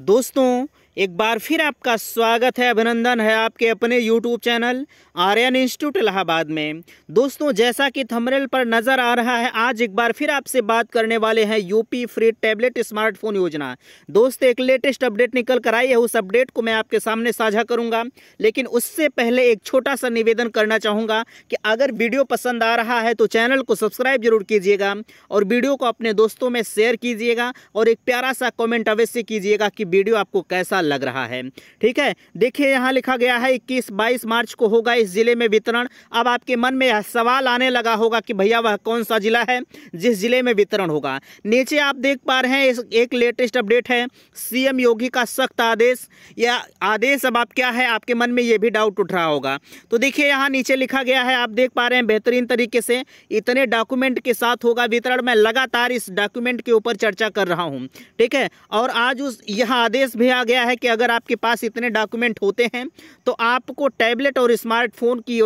दोस्तों एक बार फिर आपका स्वागत है अभिनंदन है आपके अपने YouTube channel Aryan institute Allahabad में दोस्तों जैसा कि थमरेल पर नज़र आ रहा है आज एक बार फिर आपसे बात करने वाले हैं यूपी फ्री टैबलेट स्मार्टफोन योजना दोस्त एक लेटेस्ट अपडेट निकल कर आई है उस अपडेट को मैं आपके सामने साझा करूँगा लेकिन उससे पहले एक छोटा सा निवेदन करना चाहूँगा कि अगर वीडियो पसंद आ रहा है तो चैनल को सब्सक्राइब जरूर कीजिएगा और वीडियो को अपने दोस्तों में शेयर कीजिएगा और एक प्यारा सा कॉमेंट अवश्य कीजिएगा कि वीडियो आपको कैसा लग रहा है ठीक है देखिए यहाँ लिखा गया है इक्कीस बाईस मार्च को होगा इस जिले में वितरण अब आपके मन में सवाल आने लगा होगा कि भैया वह कौन सा जिला है जिस जिले में वितरण होगा नीचे आप देख पा रहे हैं एक लेटेस्ट अपडेट है सीएम योगी का सख्त आदेश या आदेश अब आप क्या है आपके मन में यह भी डाउट उठ रहा होगा तो देखिए यहां नीचे लिखा गया है आप देख पा रहे हैं बेहतरीन तरीके से इतने डॉक्यूमेंट के साथ होगा वितरण मैं लगातार इस डॉक्यूमेंट के ऊपर चर्चा कर रहा हूं ठीक है और आज उस यह आदेश भी आ गया है है कि अगर आपके पास इतने डॉक्यूमेंट होते हैं तो आपको टैबलेट और स्मार्टफोन की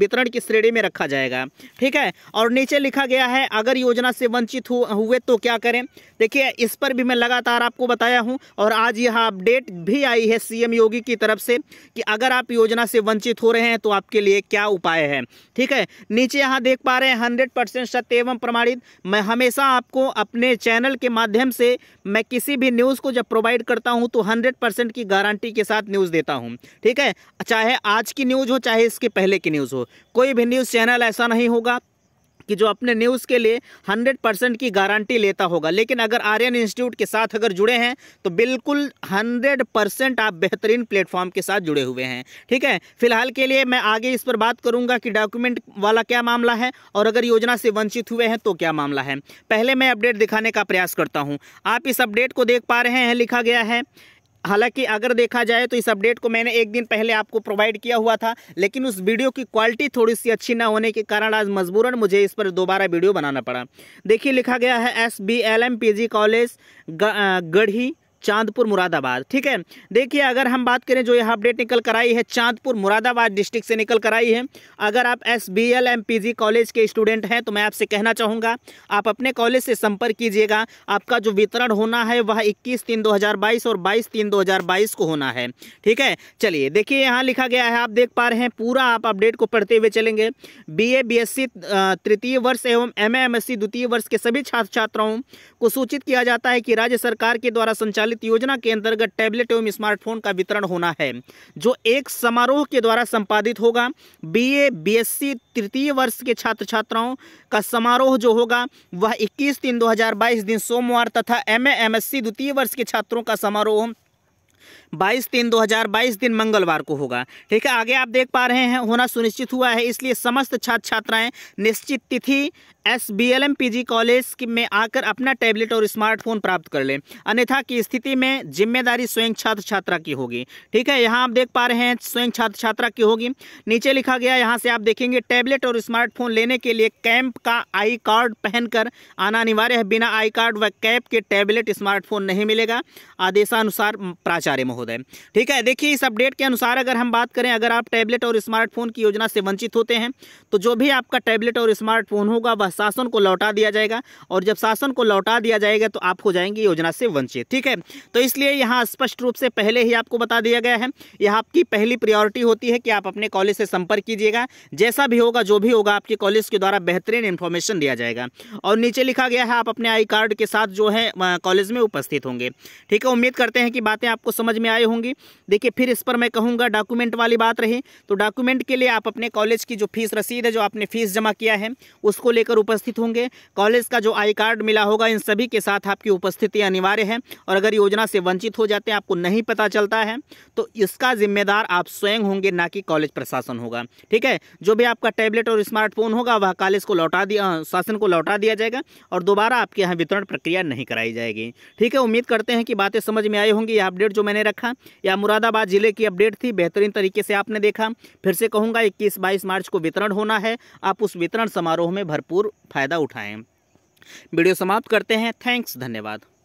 वितरण की श्रेणी में रखा जाएगा ठीक है और नीचे लिखा गया है अगर योजना से वंचित हुए तो क्या करें देखिए इस पर भी मैं लगातार आपको बताया हूँ और आज यह अपडेट भी आई है सीएम योगी की तरफ से कि अगर आप योजना से वंचित हो रहे हैं तो आपके लिए क्या उपाय है ठीक है नीचे यहाँ देख पा रहे हैं हंड्रेड परसेंट सत्य एवं प्रमाणित मैं हमेशा आपको अपने चैनल के माध्यम से मैं किसी भी न्यूज़ को जब प्रोवाइड करता हूँ तो हंड्रेड परसेंट की गारंटी के साथ न्यूज़ देता हूँ ठीक है चाहे आज की न्यूज़ हो चाहे इसके पहले की न्यूज़ हो कोई भी न्यूज़ चैनल ऐसा नहीं होगा कि जो अपने न्यूज़ के लिए 100 परसेंट की गारंटी लेता होगा लेकिन अगर आर्यन इंस्टीट्यूट के साथ अगर जुड़े हैं तो बिल्कुल 100 परसेंट आप बेहतरीन प्लेटफॉर्म के साथ जुड़े हुए हैं ठीक है फिलहाल के लिए मैं आगे इस पर बात करूंगा कि डॉक्यूमेंट वाला क्या मामला है और अगर योजना से वंचित हुए हैं तो क्या मामला है पहले मैं अपडेट दिखाने का प्रयास करता हूँ आप इस अपडेट को देख पा रहे हैं लिखा गया है हालांकि अगर देखा जाए तो इस अपडेट को मैंने एक दिन पहले आपको प्रोवाइड किया हुआ था लेकिन उस वीडियो की क्वालिटी थोड़ी सी अच्छी ना होने के कारण आज मजबूरन मुझे इस पर दोबारा वीडियो बनाना पड़ा देखिए लिखा गया है S B L M P G college Garhi Chandpur Moradabad ठीक है देखिए अगर हम बात करें जो यह अपडेट निकल कर आई है चांदपुर मुरादाबाद डिस्ट्रिक्ट से निकल कर आई है अगर आप S B L M P G college के स्टूडेंट हैं तो मैं आपसे कहना चाहूँगा आप अपने कॉलेज से संपर्क कीजिएगा आपका जो वितरण होना है वह इक्कीस तीन दो हज़ार बाईस और बाईस तीन दो हज़ार बाईस को होना है ठीक है चलिए देखिए यहाँ लिखा गया है आप देख पा रहे हैं पूरा आप अपडेट को पढ़ते हुए चलेंगे B A B S C तृतीय वर्ष एवं M A M S C द्वितीय वर्ष के सभी छात्र छात्राओं को सूचित किया जाता है कि राज्य सरकार के द्वारा संचालित संचालित योजना के अंतर्गत टैबलेट एवं स्मार्टफोन का वितरण होना है जो एक समारोह के द्वारा संपादित होगा बीए बीएससी तृतीय वर्ष के छात्र छात्राओं का समारोह जो होगा वह 21 तीन 2022 दिन सोमवार तथा एमए एमएससी द्वितीय वर्ष के छात्रों का समारोह बाईस तीन दो हज़ार बाईस दिन मंगलवार को होगा ठीक है आगे आप देख पा रहे हैं होना सुनिश्चित हुआ है इसलिए समस्त छात्र छात्राएं निश्चित तिथि S B L M P G college में आकर अपना टैबलेट और स्मार्टफोन प्राप्त कर लें अन्यथा की स्थिति में जिम्मेदारी स्वयं छात्र छात्रा की होगी ठीक है यहाँ आप देख पा रहे हैं स्वयं छात्र छात्रा की होगी नीचे लिखा गया यहाँ से आप देखेंगे टैबलेट और स्मार्टफोन लेने के लिए कैंप का आई कार्ड पहनकर आना अनिवार्य है बिना आई कार्ड व कैप के टैबलेट स्मार्टफोन नहीं मिलेगा आदेशानुसार प्राचार्य बारे में कार्य है ठीक है देखिए इस अपडेट के अनुसार अगर हम बात करें अगर आप टैबलेट और स्मार्टफोन की योजना से वंचित होते हैं तो जो भी आपका टैबलेट और स्मार्टफोन होगा वह शासन को लौटा दिया जाएगा और जब शासन को लौटा दिया जाएगा तो आप हो जाएंगे योजना से वंचित ठीक है तो इसलिए यहाँ स्पष्ट रूप से पहले ही आपको बता दिया गया है यह आपकी पहली प्रियोरिटी होती है कि आप अपने कॉलेज से संपर्क कीजिएगा जैसा भी होगा जो भी होगा आपके कॉलेज के द्वारा बेहतरीन इन्फॉर्मेशन दिया जाएगा और नीचे लिखा गया है आप अपने आई कार्ड के साथ जो है कॉलेज में उपस्थित होंगे ठीक है उम्मीद करते हैं कि बातें आपको समझ में आए होंगे देखिए फिर इस पर मैं कहूँगा डॉक्यूमेंट वाली बात रही तो डॉक्यूमेंट के लिए आप अपने कॉलेज की जो फीस रसीद है जो आपने फीस जमा किया है उसको लेकर उपस्थित होंगे कॉलेज का जो आई कार्ड मिला होगा इन सभी के साथ आपकी उपस्थिति अनिवार्य है और अगर योजना से वंचित हो जाते हैं आपको नहीं पता चलता है तो इसका जिम्मेदार आप स्वयं होंगे ना कि कॉलेज प्रशासन होगा ठीक है जो भी आपका टैबलेट और स्मार्टफोन होगा वह कॉलेज को लौटा दिया शासन को लौटा दिया जाएगा और दोबारा आपके यहाँ वितरण प्रक्रिया नहीं कराई जाएगी ठीक है उम्मीद करते हैं कि बातें समझ में आई होंगी यह अपडेट जो मैंने रखा या मुरादाबाद जिले की अपडेट थी बेहतरीन तरीके से आपने देखा फिर से कहूँगा इक्कीस बाईस मार्च को वितरण होना है आप उस वितरण समारोह में भरपूर फायदा उठाएं वीडियो समाप्त करते हैं थैंक्स धन्यवाद